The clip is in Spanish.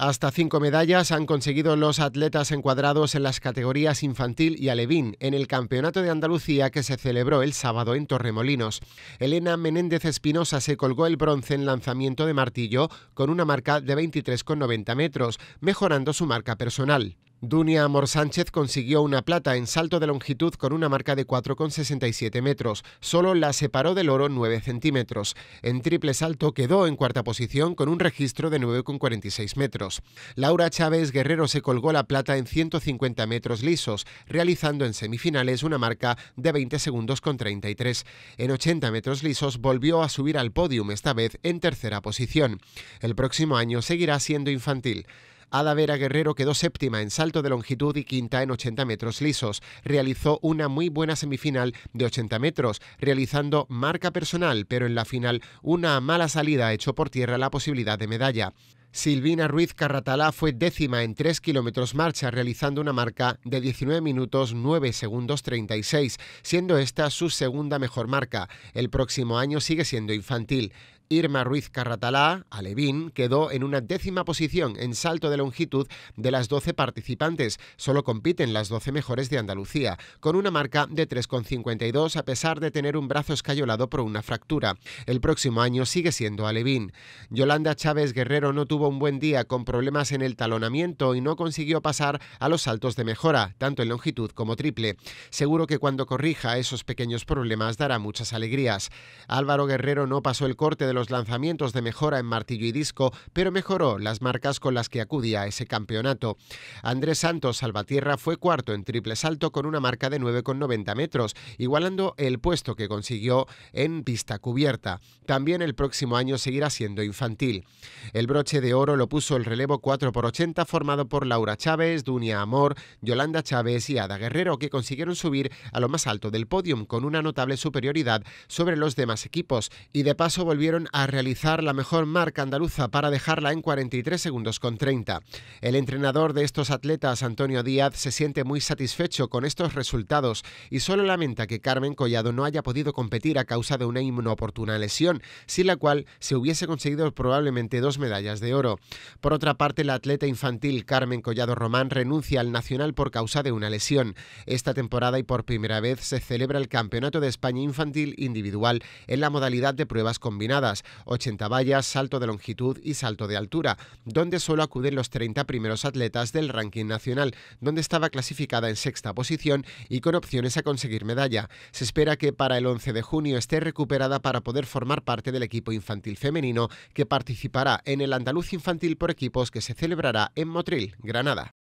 Hasta cinco medallas han conseguido los atletas encuadrados en las categorías infantil y alevín en el Campeonato de Andalucía que se celebró el sábado en Torremolinos. Elena Menéndez Espinosa se colgó el bronce en lanzamiento de martillo con una marca de 23,90 metros, mejorando su marca personal. Dunia Amor Sánchez consiguió una plata en salto de longitud con una marca de 4,67 metros. Solo la separó del oro 9 centímetros. En triple salto quedó en cuarta posición con un registro de 9,46 metros. Laura Chávez Guerrero se colgó la plata en 150 metros lisos, realizando en semifinales una marca de 20 segundos con 33. En 80 metros lisos volvió a subir al podium, esta vez en tercera posición. El próximo año seguirá siendo infantil. Ada Vera Guerrero quedó séptima en salto de longitud y quinta en 80 metros lisos. Realizó una muy buena semifinal de 80 metros, realizando marca personal, pero en la final una mala salida echó por tierra la posibilidad de medalla. Silvina Ruiz Carratalá fue décima en 3 kilómetros marcha, realizando una marca de 19 minutos 9 segundos 36, siendo esta su segunda mejor marca. El próximo año sigue siendo infantil. Irma Ruiz Carratalá, Alevín, quedó en una décima posición en salto de longitud de las 12 participantes. Solo compiten las 12 mejores de Andalucía, con una marca de 3,52 a pesar de tener un brazo escayolado por una fractura. El próximo año sigue siendo Alevín. Yolanda Chávez Guerrero no tuvo un buen día con problemas en el talonamiento y no consiguió pasar a los saltos de mejora, tanto en longitud como triple. Seguro que cuando corrija esos pequeños problemas dará muchas alegrías. Álvaro Guerrero no pasó el corte de los lanzamientos de mejora en martillo y disco, pero mejoró las marcas con las que acudía a ese campeonato. Andrés Santos Salvatierra fue cuarto en triple salto con una marca de 9,90 metros, igualando el puesto que consiguió en pista cubierta. También el próximo año seguirá siendo infantil. El broche de oro lo puso el relevo 4x80 formado por Laura Chávez, Dunia Amor, Yolanda Chávez y Ada Guerrero, que consiguieron subir a lo más alto del podium con una notable superioridad sobre los demás equipos y de paso volvieron a realizar la mejor marca andaluza para dejarla en 43 segundos con 30. El entrenador de estos atletas, Antonio Díaz, se siente muy satisfecho con estos resultados y solo lamenta que Carmen Collado no haya podido competir a causa de una inoportuna lesión, sin la cual se hubiese conseguido probablemente dos medallas de oro. Por otra parte, la atleta infantil Carmen Collado Román renuncia al nacional por causa de una lesión. Esta temporada y por primera vez se celebra el Campeonato de España Infantil Individual en la modalidad de pruebas combinadas. 80 vallas, salto de longitud y salto de altura, donde solo acuden los 30 primeros atletas del ranking nacional, donde estaba clasificada en sexta posición y con opciones a conseguir medalla. Se espera que para el 11 de junio esté recuperada para poder formar parte del equipo infantil femenino que participará en el Andaluz Infantil por equipos que se celebrará en Motril, Granada.